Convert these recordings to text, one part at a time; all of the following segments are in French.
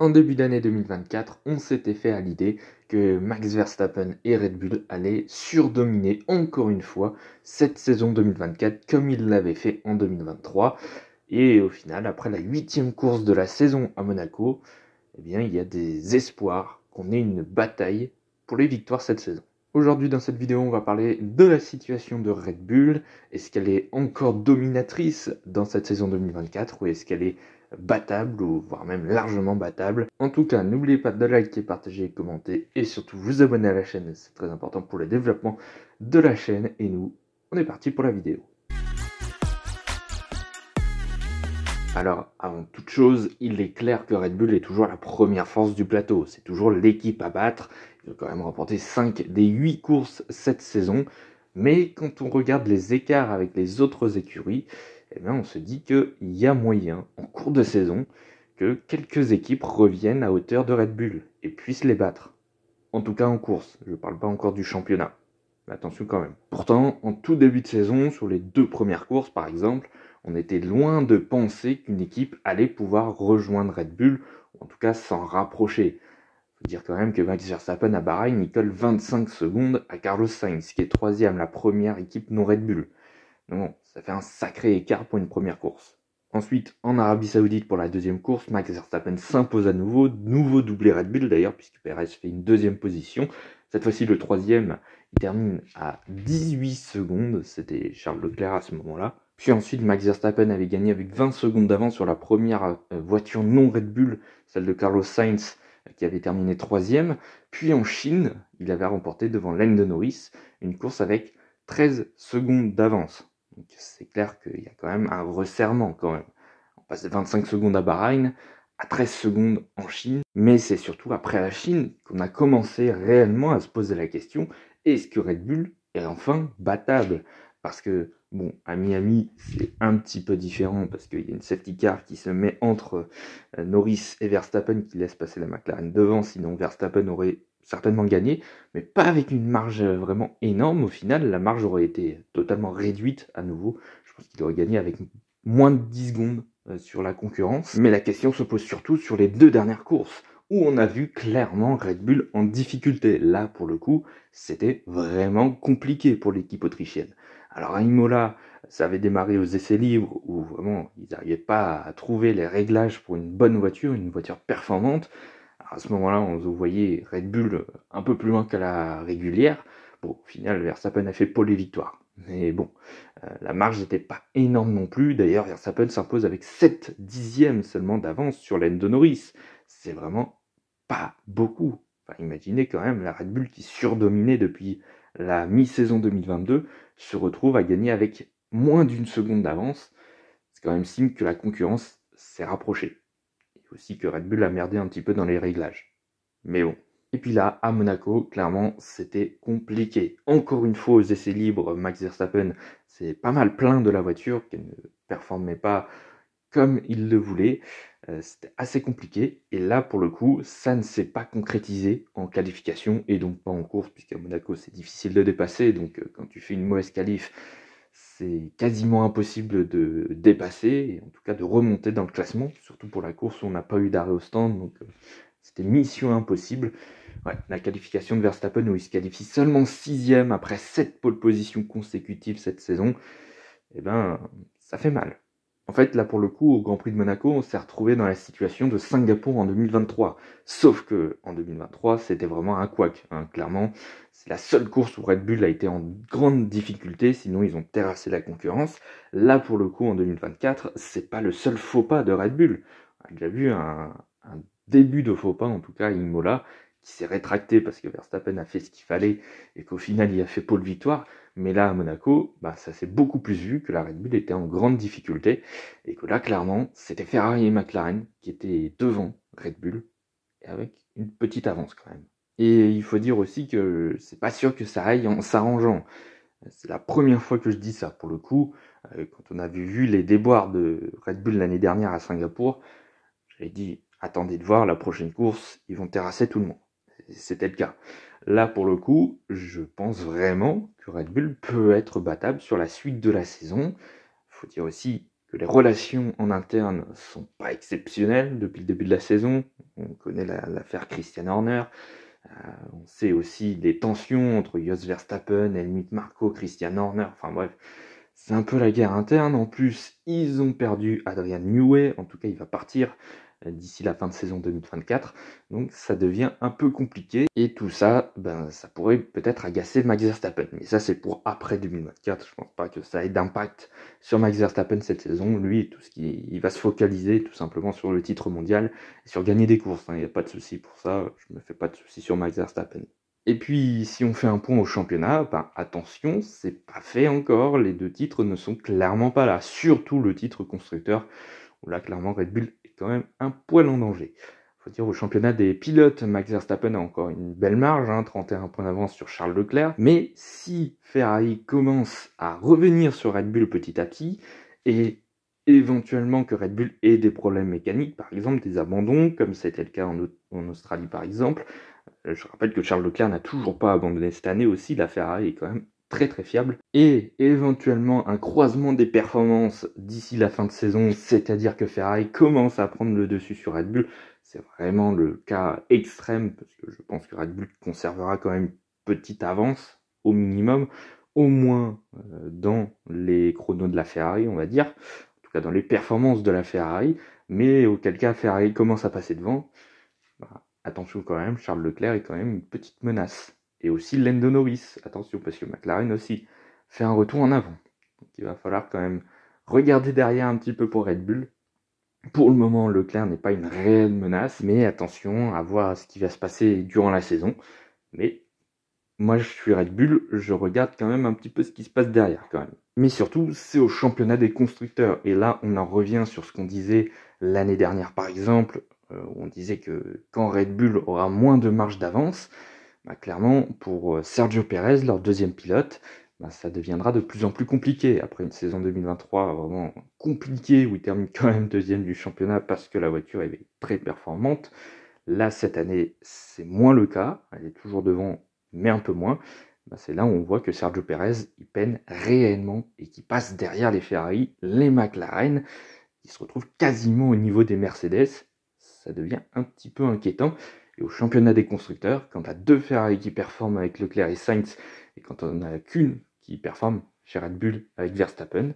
En début d'année 2024, on s'était fait à l'idée que Max Verstappen et Red Bull allaient surdominer encore une fois cette saison 2024 comme ils l'avaient fait en 2023. Et au final, après la huitième course de la saison à Monaco, eh bien, il y a des espoirs qu'on ait une bataille pour les victoires cette saison. Aujourd'hui, dans cette vidéo, on va parler de la situation de Red Bull. Est-ce qu'elle est encore dominatrice dans cette saison 2024 ou est-ce qu'elle est battable ou voire même largement battable. En tout cas, n'oubliez pas de liker, partager, commenter et surtout vous abonner à la chaîne, c'est très important pour le développement de la chaîne et nous, on est parti pour la vidéo. Alors, avant toute chose, il est clair que Red Bull est toujours la première force du plateau. C'est toujours l'équipe à battre. Ils ont quand même remporté 5 des 8 courses cette saison. Mais quand on regarde les écarts avec les autres écuries, eh ben, on se dit qu'il y a moyen, en cours de saison, que quelques équipes reviennent à hauteur de Red Bull et puissent les battre. En tout cas en course, je ne parle pas encore du championnat. Mais attention quand même. Pourtant, en tout début de saison, sur les deux premières courses par exemple, on était loin de penser qu'une équipe allait pouvoir rejoindre Red Bull, ou en tout cas s'en rapprocher. Faut dire quand même que Max Verstappen à Bahrain, il 25 secondes à Carlos Sainz, qui est troisième, la première équipe non Red Bull. non. Ça fait un sacré écart pour une première course. Ensuite, en Arabie Saoudite pour la deuxième course, Max Verstappen s'impose à nouveau, nouveau doublé Red Bull d'ailleurs, puisque Perez fait une deuxième position. Cette fois-ci, le troisième, il termine à 18 secondes, c'était Charles Leclerc à ce moment-là. Puis ensuite, Max Verstappen avait gagné avec 20 secondes d'avance sur la première euh, voiture non Red Bull, celle de Carlos Sainz, euh, qui avait terminé troisième. Puis en Chine, il avait remporté devant Lando Norris une course avec 13 secondes d'avance. Donc c'est clair qu'il y a quand même un resserrement quand même. On passe de 25 secondes à Bahreïn à 13 secondes en Chine, mais c'est surtout après la Chine qu'on a commencé réellement à se poser la question est-ce que Red Bull est enfin battable Parce que Bon, à Miami, c'est un petit peu différent parce qu'il y a une safety car qui se met entre euh, Norris et Verstappen qui laisse passer la McLaren devant, sinon Verstappen aurait certainement gagné, mais pas avec une marge euh, vraiment énorme. Au final, la marge aurait été totalement réduite à nouveau. Je pense qu'il aurait gagné avec moins de 10 secondes euh, sur la concurrence. Mais la question se pose surtout sur les deux dernières courses, où on a vu clairement Red Bull en difficulté. Là, pour le coup, c'était vraiment compliqué pour l'équipe autrichienne. Alors à Imola, ça avait démarré aux essais libres, où vraiment ils n'arrivaient pas à trouver les réglages pour une bonne voiture, une voiture performante à ce moment-là, on voyait Red Bull euh, un peu plus loin qu'à la régulière. Bon, au final, Verstappen a fait pole et victoire. Mais bon, euh, la marge n'était pas énorme non plus. D'ailleurs, Verstappen s'impose avec 7 dixièmes seulement d'avance sur l'aine de Norris. C'est vraiment pas beaucoup. Enfin, imaginez quand même la Red Bull qui surdominait depuis la mi-saison 2022 se retrouve à gagner avec moins d'une seconde d'avance. C'est quand même signe que la concurrence s'est rapprochée aussi que Red Bull a merdé un petit peu dans les réglages. Mais bon. Et puis là, à Monaco, clairement, c'était compliqué. Encore une fois, aux essais libres, Max Verstappen c'est pas mal plein de la voiture, qu'elle ne performait pas comme il le voulait. Euh, c'était assez compliqué. Et là, pour le coup, ça ne s'est pas concrétisé en qualification et donc pas en course, puisqu'à Monaco, c'est difficile de dépasser. Donc, euh, quand tu fais une mauvaise qualif, c'est quasiment impossible de dépasser, et en tout cas de remonter dans le classement. Surtout pour la course, où on n'a pas eu d'arrêt au stand, donc euh, c'était mission impossible. la qualification de Verstappen où il se qualifie seulement sixième après sept pole positions consécutives cette saison, eh ben, ça fait mal. En fait, là pour le coup, au Grand Prix de Monaco, on s'est retrouvé dans la situation de Singapour en 2023. Sauf que en 2023, c'était vraiment un couac. Hein, clairement, c'est la seule course où Red Bull a été en grande difficulté, sinon ils ont terrassé la concurrence. Là pour le coup, en 2024, c'est pas le seul faux pas de Red Bull. On a déjà vu un, un début de faux pas, en tout cas Imola, qui s'est rétracté parce que Verstappen a fait ce qu'il fallait et qu'au final il a fait pôle victoire. Mais là, à Monaco, bah, ça s'est beaucoup plus vu que la Red Bull était en grande difficulté et que là, clairement, c'était Ferrari et McLaren qui étaient devant Red Bull avec une petite avance quand même. Et il faut dire aussi que c'est pas sûr que ça aille en s'arrangeant. C'est la première fois que je dis ça pour le coup. Euh, quand on a vu les déboires de Red Bull l'année dernière à Singapour, j'avais dit attendez de voir la prochaine course, ils vont terrasser tout le monde c'était le cas. Là, pour le coup, je pense vraiment que Red Bull peut être battable sur la suite de la saison. Il faut dire aussi que les relations en interne sont pas exceptionnelles depuis le début de la saison. On connaît l'affaire Christian Horner. Euh, on sait aussi des tensions entre Jos Verstappen, Helmut Marco, Christian Horner. Enfin bref, c'est un peu la guerre interne. En plus, ils ont perdu Adrian Newey. En tout cas, il va partir. Euh, d'ici la fin de saison 2024. Donc ça devient un peu compliqué et tout ça, ben, ça pourrait peut-être agacer Max Verstappen. Mais ça c'est pour après 2024. Je pense pas que ça ait d'impact sur Max Verstappen cette saison. Lui, tout ce qui, il va se focaliser tout simplement sur le titre mondial sur gagner des courses. Hein, il n'y a pas de souci pour ça. Je me fais pas de souci sur Max Verstappen. Et puis, si on fait un point au championnat, ben, attention, c'est pas fait encore. Les deux titres ne sont clairement pas là. Surtout le titre constructeur. Là, clairement, Red Bull est quand même un poil en danger. Faut dire, au championnat des pilotes, Max Verstappen a encore une belle marge, 31 hein, points d'avance sur Charles Leclerc. Mais si Ferrari commence à revenir sur Red Bull petit à petit, et éventuellement que Red Bull ait des problèmes mécaniques, par exemple des abandons, comme c'était le cas en, en, Australie par exemple. Euh, je rappelle que Charles Leclerc n'a toujours pas abandonné cette année aussi, la Ferrari est quand même très très fiable et éventuellement un croisement des performances d'ici la fin de saison, c'est-à-dire que Ferrari commence à prendre le dessus sur Red Bull. C'est vraiment le cas extrême parce que je pense que Red Bull conservera quand même une petite avance au minimum, au moins euh, dans les chronos de la Ferrari, on va dire, en tout cas dans les performances de la Ferrari, mais auquel cas Ferrari commence à passer devant. Bah, attention quand même, Charles Leclerc est quand même une petite menace et aussi Lando Norris. Attention, parce que McLaren aussi fait un retour en avant. Donc il va falloir quand même regarder derrière un petit peu pour Red Bull. Pour le moment, Leclerc n'est pas une réelle menace, mais attention à voir ce qui va se passer durant la saison. Mais moi, je suis Red Bull, je regarde quand même un petit peu ce qui se passe derrière quand même. Mais surtout, c'est au championnat des constructeurs. Et là, on en revient sur ce qu'on disait l'année dernière, par exemple, euh, on disait que quand Red Bull aura moins de marge d'avance, bah, clairement, pour euh, Sergio Pérez, leur deuxième pilote, bah, ça deviendra de plus en plus compliqué. Après une saison 2023 vraiment compliquée, où il termine quand même deuxième du championnat parce que la voiture est très performante, là, cette année, c'est moins le cas. Elle est toujours devant, mais un peu moins. Bah, c'est là où on voit que Sergio Pérez, il peine réellement et qui passe derrière les Ferrari, les McLaren, qui se retrouvent quasiment au niveau des Mercedes. Ça devient un petit peu inquiétant et au championnat des constructeurs. Quand on a deux Ferrari qui performent avec Leclerc et Sainz, et quand on a qu'une qui performe chez Red Bull avec Verstappen,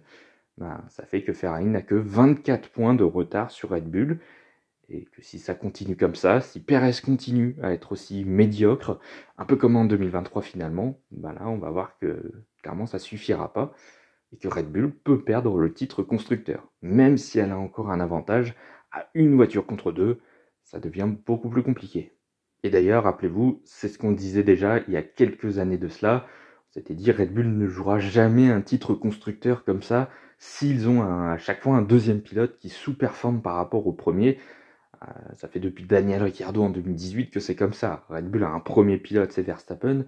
ben, ça fait que Ferrari n'a que 24 points de retard sur Red Bull. Et que si ça continue comme ça, si Perez continue à être aussi médiocre, un peu comme en 2023 finalement, ben là on va voir que clairement ça suffira pas et que Red Bull peut perdre le titre constructeur, même si elle a encore un avantage à une voiture contre deux ça devient beaucoup plus compliqué. Et d'ailleurs, rappelez-vous, c'est ce qu'on disait déjà il y a quelques années de cela. On s'était dit Red Bull ne jouera jamais un titre constructeur comme ça s'ils ont à chaque fois un deuxième pilote qui sous-performe par rapport au premier. Euh, ça fait depuis Daniel Ricciardo en 2018 que c'est comme ça. Red Bull a un premier pilote, c'est Verstappen.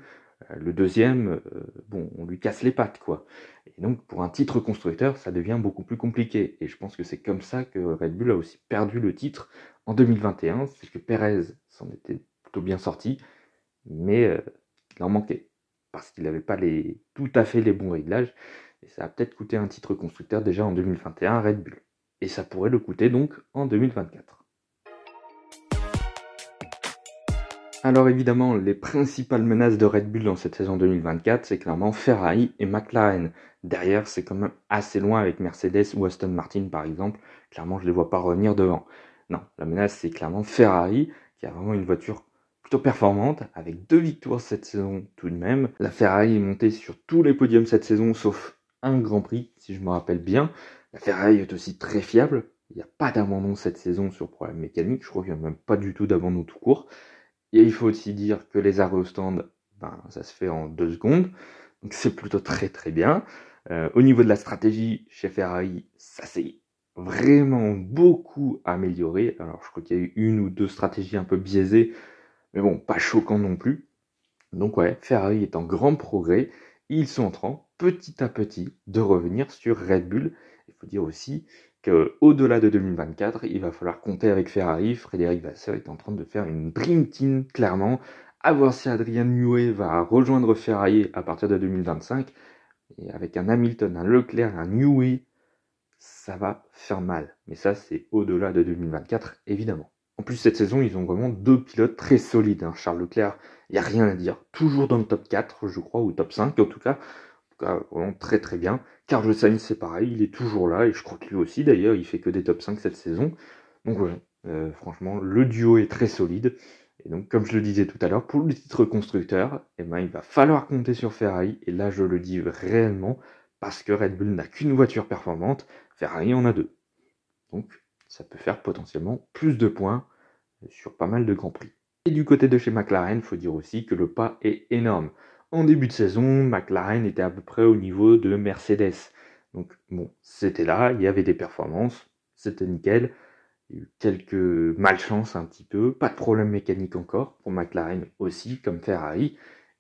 Euh, le deuxième, euh, bon, on lui casse les pattes, quoi. Et donc, pour un titre constructeur, ça devient beaucoup plus compliqué. Et je pense que c'est comme ça que Red Bull a aussi perdu le titre en 2021. C'est que Perez s'en était plutôt bien sorti, mais euh, il en manquait. Parce qu'il n'avait pas les, tout à fait les bons réglages. Et ça a peut-être coûté un titre constructeur déjà en 2021 à Red Bull. Et ça pourrait le coûter donc en 2024. Alors évidemment, les principales menaces de Red Bull dans cette saison 2024, c'est clairement Ferrari et McLaren. Derrière, c'est quand même assez loin avec Mercedes ou Aston Martin par exemple. Clairement, je ne les vois pas revenir devant. Non, la menace, c'est clairement Ferrari, qui a vraiment une voiture plutôt performante, avec deux victoires cette saison tout de même. La Ferrari est montée sur tous les podiums cette saison, sauf un Grand Prix, si je me rappelle bien. La Ferrari est aussi très fiable. Il n'y a pas d'abandon cette saison sur problème mécanique. Je crois qu'il n'y a même pas du tout d'abandon tout court il faut aussi dire que les arrêts au stand, ben, ça se fait en deux secondes. Donc c'est plutôt très très bien. Euh, au niveau de la stratégie, chez Ferrari, ça s'est vraiment beaucoup amélioré. Alors je crois qu'il y a eu une ou deux stratégies un peu biaisées, mais bon, pas choquant non plus. Donc ouais, Ferrari est en grand progrès. Ils sont en train, petit à petit, de revenir sur Red Bull. Il faut dire aussi au delà de 2024, il va falloir compter avec Ferrari. Frédéric Vasseur est en train de faire une dream team, clairement. À voir si Adrien Newey va rejoindre Ferrari à partir de 2025. Et avec un Hamilton, un Leclerc, un Newey, ça va faire mal. Mais ça, c'est au-delà de 2024, évidemment. En plus, cette saison, ils ont vraiment deux pilotes très solides. Hein. Charles Leclerc, il n'y a rien à dire. Toujours dans le top 4, je crois, ou top 5 en tout cas tout cas vraiment très très bien. Carl Sainz c'est pareil, il est toujours là, et je crois que lui aussi d'ailleurs, il fait que des top 5 cette saison. Donc euh, franchement, le duo est très solide. Et donc, comme je le disais tout à l'heure, pour le titre constructeur, eh ben, il va falloir compter sur Ferrari. Et là, je le dis réellement, parce que Red Bull n'a qu'une voiture performante, Ferrari en a deux. Donc, ça peut faire potentiellement plus de points sur pas mal de grands prix. Et du côté de chez McLaren, il faut dire aussi que le pas est énorme. En début de saison, McLaren était à peu près au niveau de Mercedes. Donc bon, c'était là, il y avait des performances, c'était nickel. Il y a eu quelques malchances un petit peu, pas de problème mécanique encore, pour McLaren aussi, comme Ferrari.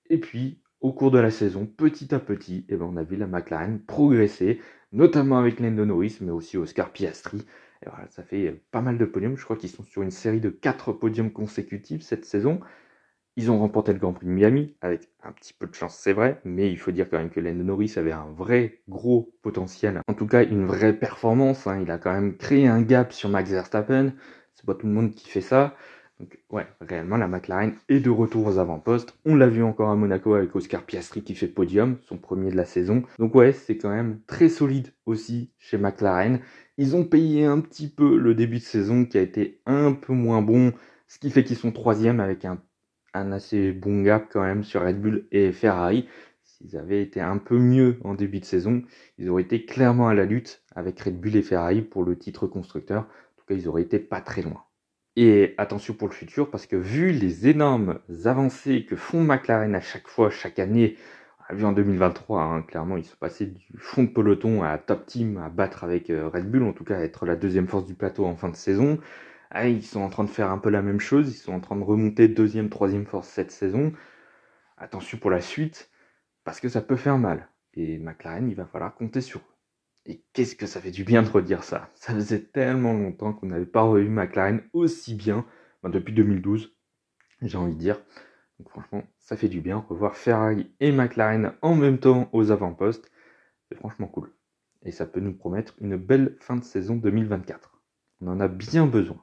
Et puis, au cours de la saison, petit à petit, eh ben, on a vu la McLaren progresser, notamment avec Lando Norris, mais aussi Oscar Piastri. Et voilà, ça fait pas mal de podiums, je crois qu'ils sont sur une série de 4 podiums consécutifs cette saison. Ils ont remporté le Grand Prix de Miami, avec un petit peu de chance, c'est vrai, mais il faut dire quand même que Lando Norris avait un vrai gros potentiel. En tout cas, une vraie performance. Hein. Il a quand même créé un gap sur Max Verstappen. C'est pas tout le monde qui fait ça. Donc, ouais, réellement, la McLaren est de retour aux avant-postes. On l'a vu encore à Monaco avec Oscar Piastri qui fait podium, son premier de la saison. Donc, ouais, c'est quand même très solide aussi chez McLaren. Ils ont payé un petit peu le début de saison qui a été un peu moins bon, ce qui fait qu'ils sont troisième avec un un assez bon gap quand même sur Red Bull et Ferrari. S'ils avaient été un peu mieux en début de saison, ils auraient été clairement à la lutte avec Red Bull et Ferrari pour le titre constructeur. En tout cas, ils auraient été pas très loin. Et attention pour le futur, parce que vu les énormes avancées que font McLaren à chaque fois, chaque année, on a vu en 2023, hein, clairement, ils sont passés du fond de peloton à top team, à battre avec euh, Red Bull, en tout cas être la deuxième force du plateau en fin de saison. Ah, ils sont en train de faire un peu la même chose, ils sont en train de remonter deuxième, troisième force cette saison. Attention pour la suite, parce que ça peut faire mal. Et McLaren, il va falloir compter sur eux. Et qu'est-ce que ça fait du bien de redire ça Ça faisait tellement longtemps qu'on n'avait pas revu McLaren aussi bien, ben, depuis 2012, j'ai envie de dire. Donc franchement, ça fait du bien revoir Ferrari et McLaren en même temps aux avant-postes. C'est franchement cool. Et ça peut nous promettre une belle fin de saison 2024. On en a bien besoin.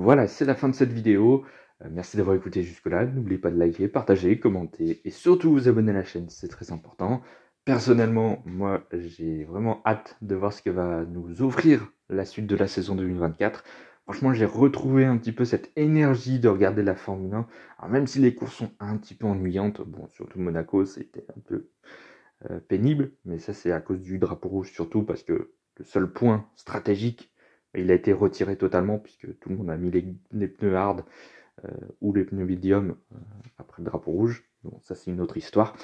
Voilà, c'est la fin de cette vidéo. Euh, merci d'avoir écouté jusque-là. N'oubliez pas de liker, partager, commenter et surtout vous abonner à la chaîne, c'est très important. Personnellement, moi, j'ai vraiment hâte de voir ce que va nous offrir la suite de la saison 2024. Franchement, j'ai retrouvé un petit peu cette énergie de regarder la Formule 1. même si les courses sont un petit peu ennuyantes, bon, surtout Monaco, c'était un peu euh, pénible, mais ça, c'est à cause du drapeau rouge, surtout parce que le seul point stratégique il a été retiré totalement puisque tout le monde a mis les, pneus hard euh, ou les pneus medium euh, après le drapeau rouge. Bon, ça c'est une autre histoire.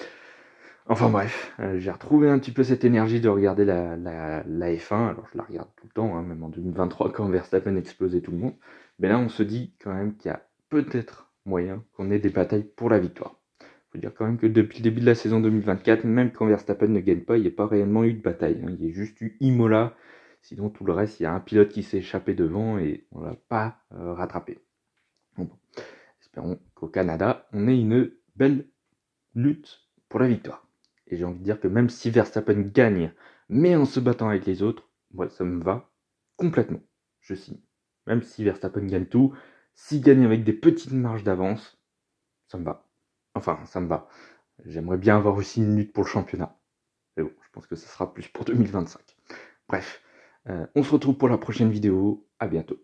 Enfin bref, euh, j'ai retrouvé un petit peu cette énergie de regarder la, la, la F1. Alors je la regarde tout le temps, hein, même en 2023 quand Verstappen explosait tout le monde. Mais là on se dit quand même qu'il y a peut-être moyen qu'on ait des batailles pour la victoire. Il Faut dire quand même que depuis le début de la saison 2024, même quand Verstappen ne gagne pas, il n'y a pas réellement eu de bataille. Hein. Il y a juste eu Imola Sinon, tout le reste, il y a un pilote qui s'est échappé devant et on ne l'a pas euh, rattrapé. Espérons qu'au Canada, on ait une belle lutte pour la victoire. Et j'ai envie de dire que même si Verstappen gagne, mais en se battant avec les autres, moi, ça me va complètement. Je signe. Même si Verstappen gagne tout, s'il gagne avec des petites marges d'avance, ça me va. Enfin, ça me va. J'aimerais bien avoir aussi une lutte pour le championnat. Mais bon, je pense que ce sera plus pour 2025. Bref, euh, on se retrouve pour la prochaine vidéo. À bientôt.